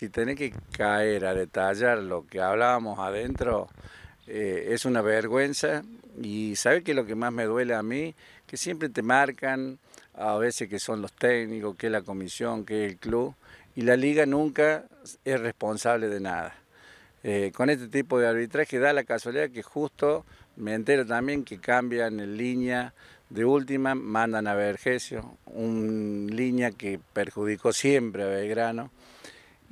Si tenés que caer a detallar lo que hablábamos adentro, eh, es una vergüenza. Y sabe que lo que más me duele a mí, que siempre te marcan, a veces que son los técnicos, que es la comisión, que es el club, y la liga nunca es responsable de nada. Eh, con este tipo de arbitraje da la casualidad que justo me entero también que cambian en línea de última, mandan a Vergesio, un línea que perjudicó siempre a Belgrano.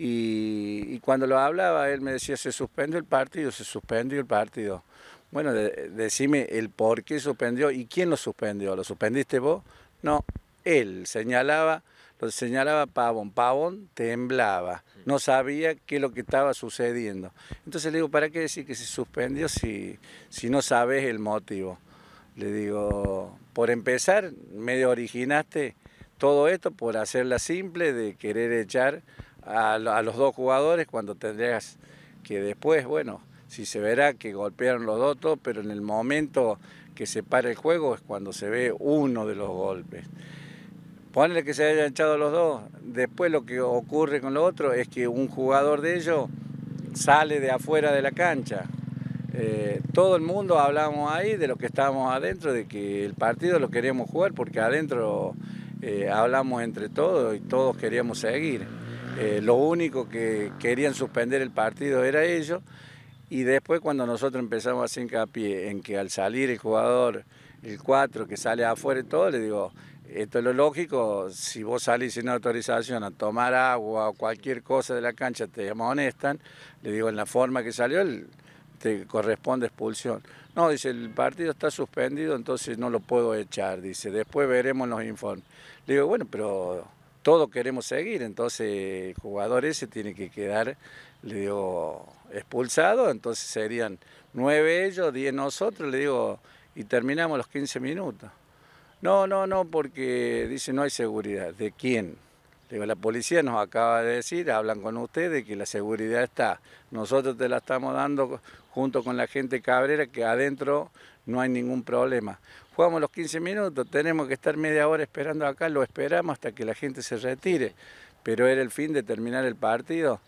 Y, cuando lo hablaba, él me decía, se suspendió el partido, se suspendió el partido. Bueno, decime el por qué suspendió y quién lo suspendió. ¿Lo suspendiste vos? No, él señalaba, lo señalaba Pavón. Pavón temblaba, no sabía qué es lo que estaba sucediendo. Entonces le digo, ¿para qué decir que se suspendió si, si no sabes el motivo? Le digo, por empezar, medio originaste todo esto por hacerla simple de querer echar a, los dos jugadores cuando tendrías que después, bueno, si se verá que golpearon los dos, pero en el momento que se para el juego es cuando se ve uno de los golpes. Ponle que se hayan echado los dos, después lo que ocurre con lo otro es que un jugador de ellos sale de afuera de la cancha. Eh, todo el mundo hablamos ahí de lo que estábamos adentro, de que el partido lo queríamos jugar porque adentro eh, hablamos entre todos y todos queríamos seguir. Eh, lo único que querían suspender el partido era ellos. Y después cuando nosotros empezamos a hacer hincapié en que al salir el jugador, el 4 que sale afuera y todo, le digo, esto es lo lógico, si vos salís sin autorización a tomar agua o cualquier cosa de la cancha, te amonestan, le digo, en la forma que salió, te corresponde expulsión. No, dice, el partido está suspendido, entonces no lo puedo echar, dice, después veremos los informes. Le digo, bueno, pero todos queremos seguir, entonces el jugador ese tiene que quedar, le digo, expulsado, entonces serían nueve ellos, diez nosotros, le digo, y terminamos los 15 minutos. No, no, no, porque dice no hay seguridad. ¿De quién? la policía nos acaba de decir, hablan con ustedes, que la seguridad está. Nosotros te la estamos dando junto con la gente cabrera, que adentro no hay ningún problema. Jugamos los 15 minutos, tenemos que estar media hora esperando acá, lo esperamos hasta que la gente se retire. Pero era el fin de terminar el partido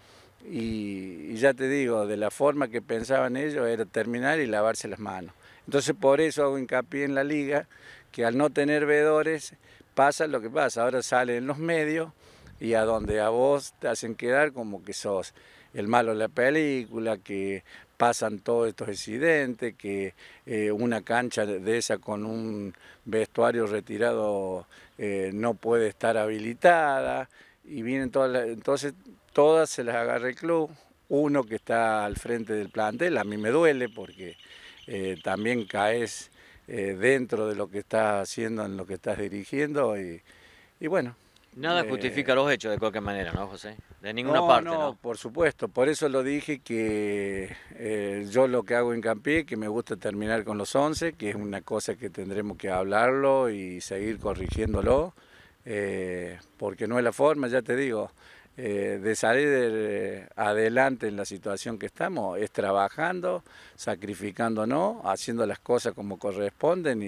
y, ya te digo, de la forma que pensaban ellos era terminar y lavarse las manos. Entonces por eso hago hincapié en la liga, que al no tener veedores pasa lo que pasa, ahora sale en los medios y a donde a vos te hacen quedar como que sos el malo de la película, que pasan todos estos accidentes, que eh, una cancha de esa con un vestuario retirado eh, no puede estar habilitada, y vienen todas, entonces todas se las agarra el club, uno que está al frente del plantel, a mí me duele porque eh, también caes eh, dentro de lo que estás haciendo, en lo que estás dirigiendo y, bueno. Nada eh, justifica los hechos de cualquier manera, ¿no, José? De ninguna parte. No, no, por supuesto. Por eso lo dije que eh, yo lo que hago en Campié, que me gusta terminar con los 11, que es una cosa que tendremos que hablarlo y seguir corrigiéndolo, porque no es la forma, ya te digo. Eh, de salir adelante en la situación que estamos es trabajando, no... haciendo las cosas como corresponden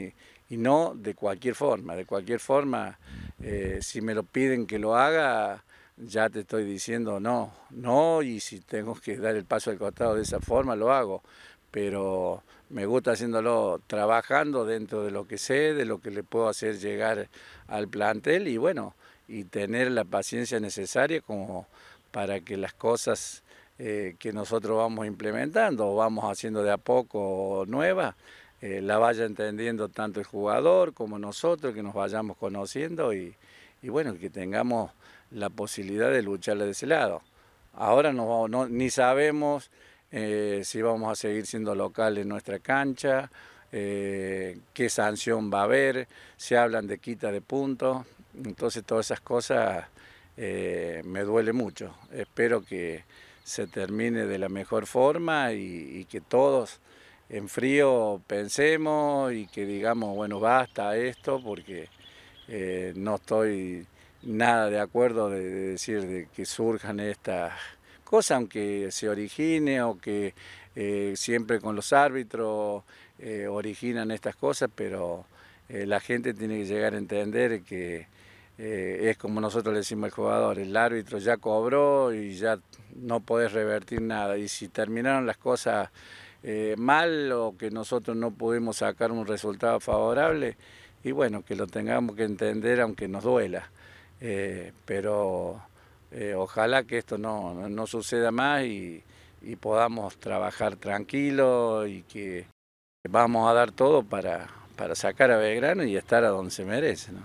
y, no de cualquier forma. De cualquier forma, eh, si me lo piden que lo haga, ya te estoy diciendo no, no, y si tengo que dar el paso al costado de esa forma, lo hago. Pero me gusta haciéndolo trabajando dentro de lo que sé, de lo que le puedo hacer llegar al plantel y bueno, y tener la paciencia necesaria como para que las cosas eh, que nosotros vamos implementando o vamos haciendo de a poco nuevas, eh, la vaya entendiendo tanto el jugador como nosotros, que nos vayamos conociendo y, bueno, que tengamos la posibilidad de luchar de ese lado. Ahora no, ni sabemos eh, si vamos a seguir siendo locales en nuestra cancha, qué sanción va a haber, se hablan de quita de puntos, entonces todas esas cosas eh, me duele mucho. Espero que se termine de la mejor forma y, que todos en frío pensemos y que digamos, bueno, basta esto porque eh, no estoy nada de acuerdo de, decir que surjan estas cosas, aunque se origine o que eh, siempre con los árbitros originan estas cosas, pero eh, la gente tiene que llegar a entender que eh, es como nosotros le decimos al jugador, el árbitro ya cobró y ya no podés revertir nada. Y si terminaron las cosas eh, mal o que nosotros no pudimos sacar un resultado favorable, y bueno, que lo tengamos que entender aunque nos duela. pero ojalá que esto no, suceda más y, y podamos trabajar tranquilo y que vamos a dar todo para, para sacar a Belgrano y estar a donde se merece. ¿no?